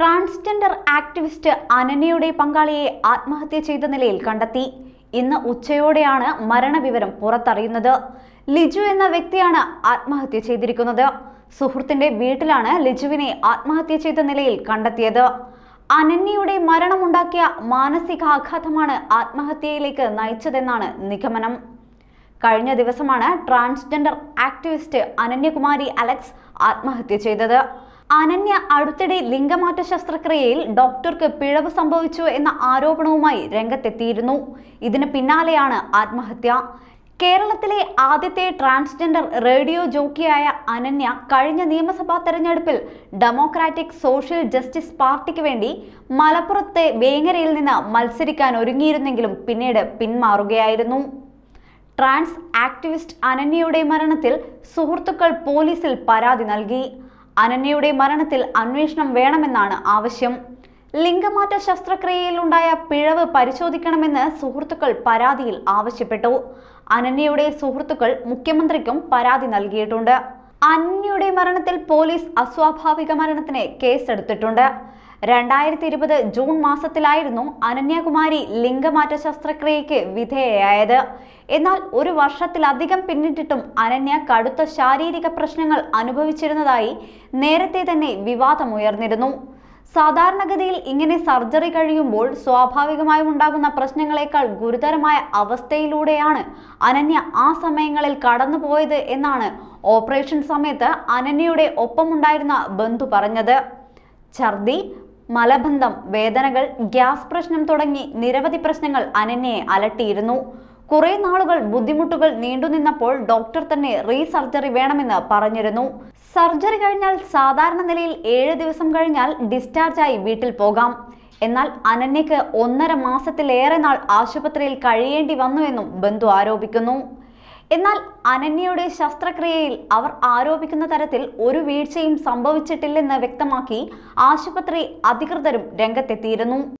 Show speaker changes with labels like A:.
A: transgender activist അനനയുടെ പങ്കാളിയെ ആത്മഹത്യ ചെയ്ത നിലയിൽ കണ്ടെത്തി ഇന്ന് ഉച്ചയോടെയാണ് മരണവിവരം പുറത്തറിയുന്നത് ലിജു എന്ന വ്യക്തിയാണ് ആത്മഹത്യ ചെയ്തിരിക്കുന്നത് സുഹൃത്തിന്റെ വീട്ടിലാണ് ലിജുവിനെ ആത്മഹത്യ ചെയ്ത നിലയിൽ കണ്ടെത്തിയത് അനന്യയുടെ മരണമുണ്ടാക്കിയ മാനസികാഘാതമാണ് ആത്മഹത്യയിലേക്ക് നയിച്ചതെന്നാണ് നിഗമനം കഴിഞ്ഞ ദിവസമാണ് ട്രാൻസ്ജെൻഡർ ആക്ടിവിസ്റ്റ് അനന്യകുമാരി അലക്സ് ആത്മഹത്യ ചെയ്തത് അനന്യ അടുത്തിടെ ലിംഗമാറ്റ ശസ്ത്രക്രിയയിൽ ഡോക്ടർക്ക് പിഴവ് സംഭവിച്ചു എന്ന ആരോപണവുമായി രംഗത്തെത്തിയിരുന്നു ഇതിന് പിന്നാലെയാണ് ആത്മഹത്യ കേരളത്തിലെ ആദ്യത്തെ ട്രാൻസ്ജെൻഡർ റേഡിയോ ജോക്കിയായ അനന്യ കഴിഞ്ഞ നിയമസഭാ തെരഞ്ഞെടുപ്പിൽ ഡെമോക്രാറ്റിക് സോഷ്യൽ ജസ്റ്റിസ് പാർട്ടിക്ക് വേണ്ടി മലപ്പുറത്തെ വേങ്ങരയിൽ നിന്ന് മത്സരിക്കാൻ ഒരുങ്ങിയിരുന്നെങ്കിലും പിന്നീട് പിന്മാറുകയായിരുന്നു ട്രാൻസ് ആക്ടിവിസ്റ്റ് അനന്യയുടെ മരണത്തിൽ സുഹൃത്തുക്കൾ പോലീസിൽ പരാതി നൽകി അനന്യയുടെ മരണത്തിൽ അന്വേഷണം വേണമെന്നാണ് ആവശ്യം ലിംഗമാറ്റ ശസ്ത്രക്രിയയിൽ ഉണ്ടായ പിഴവ് പരിശോധിക്കണമെന്ന് സുഹൃത്തുക്കൾ പരാതിയിൽ ആവശ്യപ്പെട്ടു അനന്യയുടെ സുഹൃത്തുക്കൾ മുഖ്യമന്ത്രിക്കും പരാതി നൽകിയിട്ടുണ്ട് അനന്യയുടെ മരണത്തിൽ പോലീസ് അസ്വാഭാവിക മരണത്തിന് കേസെടുത്തിട്ടുണ്ട് രണ്ടായിരത്തി ഇരുപത് ജൂൺ മാസത്തിലായിരുന്നു അനന്യകുമാരി ലിംഗമാറ്റ ശസ്ത്രക്രിയയ്ക്ക് വിധേയയായത് എന്നാൽ ഒരു വർഷത്തിലധികം പിന്നിട്ടിട്ടും അനന്യ കടുത്ത ശാരീരിക പ്രശ്നങ്ങൾ അനുഭവിച്ചിരുന്നതായി നേരത്തെ തന്നെ വിവാദമുയർന്നിരുന്നു സാധാരണഗതിയിൽ ഇങ്ങനെ സർജറി കഴിയുമ്പോൾ സ്വാഭാവികമായും ഉണ്ടാകുന്ന പ്രശ്നങ്ങളെക്കാൾ ഗുരുതരമായ അവസ്ഥയിലൂടെയാണ് അനന്യ ആ സമയങ്ങളിൽ കടന്നുപോയത് എന്നാണ് ഓപ്പറേഷൻ സമയത്ത് അനന്യയുടെ ഒപ്പമുണ്ടായിരുന്ന ബന്ധു പറഞ്ഞത് ഛർദി മലബന്ധം വേദനകൾ ഗ്യാസ് പ്രശ്നം തുടങ്ങി നിരവധി പ്രശ്നങ്ങൾ അനന്യയെ അലട്ടിയിരുന്നു കുറെ നാളുകൾ ബുദ്ധിമുട്ടുകൾ നീണ്ടുനിന്നപ്പോൾ ഡോക്ടർ തന്നെ റീസർജറി വേണമെന്ന് പറഞ്ഞിരുന്നു സർജറി കഴിഞ്ഞാൽ സാധാരണ നിലയിൽ ഏഴ് ദിവസം കഴിഞ്ഞാൽ ഡിസ്ചാർജായി വീട്ടിൽ പോകാം എന്നാൽ അനന്യക്ക് ഒന്നര മാസത്തിലേറെ നാൾ ആശുപത്രിയിൽ കഴിയേണ്ടി വന്നുവെന്നും ബന്ധു ആരോപിക്കുന്നു എന്നാൽ അനന്യയുടെ ശസ്ത്രക്രിയയിൽ അവർ ആരോപിക്കുന്ന തരത്തിൽ ഒരു വീഴ്ചയും സംഭവിച്ചിട്ടില്ലെന്ന് വ്യക്തമാക്കി ആശുപത്രി അധികൃതരും രംഗത്തെത്തിയിരുന്നു